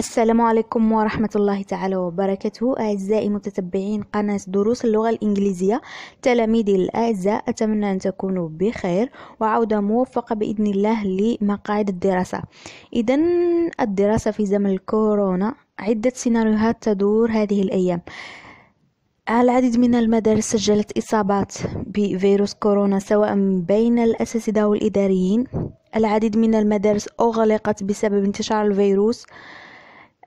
السلام عليكم ورحمة الله تعالى وبركاته أعزائي متتبعين قناة دروس اللغة الإنجليزية تلاميذي الأعزاء أتمنى أن تكونوا بخير وعودة موفقة بإذن الله لمقاعد الدراسة إذا الدراسة في زمن الكورونا عدة سيناريوهات تدور هذه الأيام العديد من المدارس سجلت إصابات بفيروس كورونا سواء بين الأساتذة والإداريين العديد من المدارس أغلقت بسبب انتشار الفيروس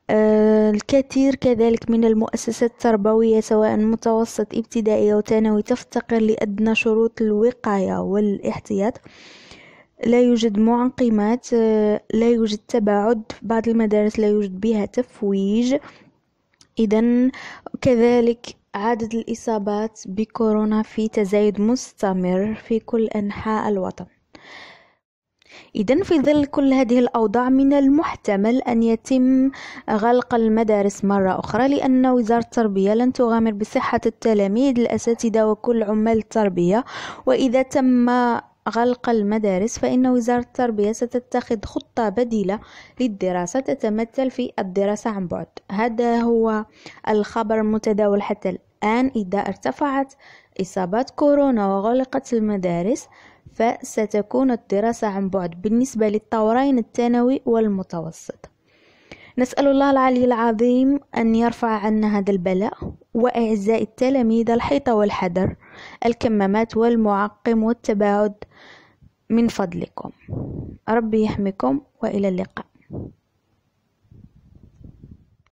آه، الكثير كذلك من المؤسسات التربوية سواء متوسط ابتدائي أو ثانوي تفتقر لأدنى شروط الوقاية والاحتياط لا يوجد معقمات آه، لا يوجد تباعد بعض المدارس لا يوجد بها تفويج إذا كذلك عدد الإصابات بكورونا في تزايد مستمر في كل أنحاء الوطن إذا في ظل كل هذه الأوضاع من المحتمل أن يتم غلق المدارس مرة أخرى لأن وزارة التربية لن تغامر بصحة التلاميذ الأساتذة وكل عمال التربية وإذا تم غلق المدارس فإن وزارة التربية ستتخذ خطة بديلة للدراسة تتمثل في الدراسة عن بعد هذا هو الخبر المتداول حتى الآن إذا ارتفعت إصابات كورونا وغلقت المدارس فستكون الدراسة عن بعد بالنسبة للطورين الثانوي والمتوسط نسأل الله العلي العظيم أن يرفع عنا هذا البلاء وإعزاء التلاميذ الحيطة والحذر الكمامات والمعقم والتباعد من فضلكم ربي يحميكم وإلى اللقاء